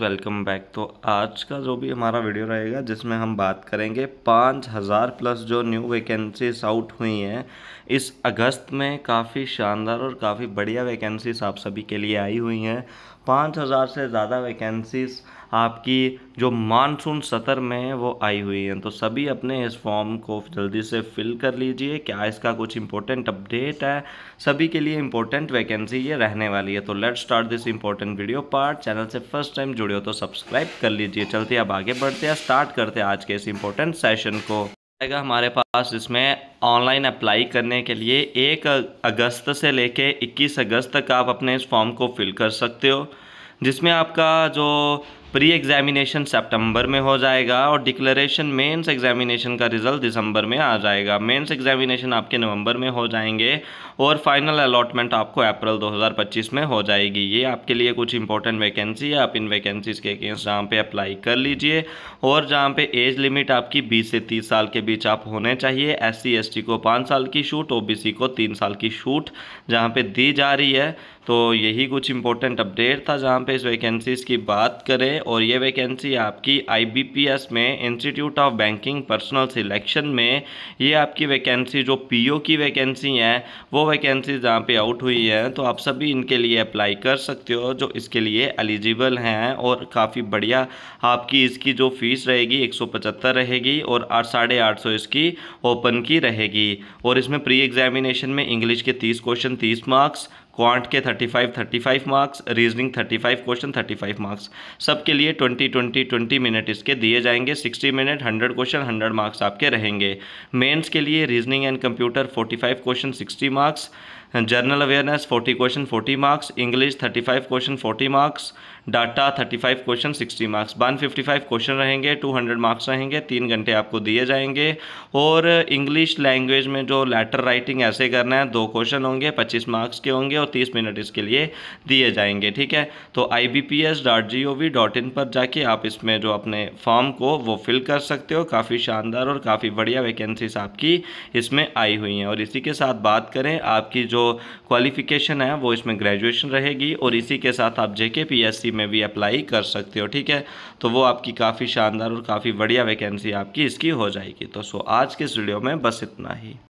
welcome back तो आज का जो भी हमारा वीडियो रहेगा जिसमें हम बात करेंगे पाँच हज़ार प्लस जो न्यू वैकेंसीज आउट हुई हैं इस अगस्त में काफ़ी शानदार और काफ़ी बढ़िया वैकेंसीज आप सभी के लिए आई हुई हैं पाँच हज़ार से ज़्यादा वैकेंसीज आपकी जो मानसून सत्र में है वो आई हुई हैं तो सभी अपने इस फॉर्म को जल्दी से फिल कर लीजिए क्या इसका कुछ इंपॉर्टेंट अपडेट है सभी के लिए इंपॉर्टेंट वैकेंसी ये रहने वाली है तो let's start this important video part channel से फर्स्ट टाइम जुड़े हो तो सब्सक्राइब कर लीजिए चलते अब आगे बढ़ते हैं स्टार्ट करते हैं आज के इस इंपॉर्टेंट सेशन को आएगा हमारे पास जिसमें ऑनलाइन अप्लाई करने के लिए एक अगस्त से लेके 21 अगस्त तक आप अपने इस फॉर्म को फिल कर सकते हो जिसमें आपका जो प्री एग्जामिनेशन सितंबर में हो जाएगा और डिक्लेरेशन मेंस एग्जामिनेशन का रिजल्ट दिसंबर में आ जाएगा मेंस एग्जामिनेशन आपके नवंबर में हो जाएंगे और फाइनल अलॉटमेंट आपको अप्रैल 2025 में हो जाएगी ये आपके लिए कुछ इंपॉर्टेंट वैकेंसी है आप इन वैकेंसीज़ के अगेंस्ट जहाँ पे अप्लाई कर लीजिए और जहाँ पे एज लिमिट आपकी बीस से तीस साल के बीच आप होने चाहिए एस सी को पाँच साल की छूट ओ को तीन साल की छूट जहाँ पर दी जा रही है तो यही कुछ इंपॉर्टेंट अपडेट था जहाँ पर इस वैकेंसीज़ की बात करें और ये वैकेंसी आपकी आईबीपीएस में institute of banking personnel selection में ये आपकी वैकेंसी जो पीओ की वैकेंसी है वो वैकेंसी जहाँ पे आउट हुई है तो आप सभी इनके लिए अप्लाई कर सकते हो जो इसके लिए एलिजिबल हैं और काफ़ी बढ़िया आपकी इसकी जो फ़ीस रहेगी एक रहेगी और साढ़े आठ सौ इसकी ओपन की रहेगी और इसमें प्री एग्जामिनेशन में इंग्लिश के तीस क्वेश्चन तीस मार्क्स क्वांट के 35 35 मार्क्स रीजनिंग 35 क्वेश्चन 35 मार्क्स सबके लिए 20 20 20 मिनट इसके दिए जाएंगे 60 मिनट 100 क्वेश्चन 100 मार्क्स आपके रहेंगे मेंस के लिए reasoning and computer 45 question 60 marks general awareness forty question forty marks English thirty five question forty marks data thirty five question sixty marks one fifty five question रहेंगे two hundred marks रहेंगे तीन घंटे आपको दिए जाएंगे और इंग्लिश लैंग्वेज में जो लेटर राइटिंग ऐसे करना है दो क्वेश्चन होंगे पच्चीस मार्क्स के होंगे और तीस मिनट इसके लिए दिए जाएंगे ठीक है तो I B P S dot G O V dot in पर जाके आप इसमें जो अपने फॉर्म को वो फिल कर सकते हो काफ़ी शानदार और काफ़ी बढ़िया वैकेंसीज आपकी इसमें आई हुई हैं और इसी के साथ बात करें आपकी जो जो क्वालिफ़िकेशन है वो इसमें ग्रेजुएशन रहेगी और इसी के साथ आप जे के में भी अप्लाई कर सकते हो ठीक है तो वो आपकी काफ़ी शानदार और काफ़ी बढ़िया वैकेंसी आपकी इसकी हो जाएगी तो सो आज के इस वीडियो में बस इतना ही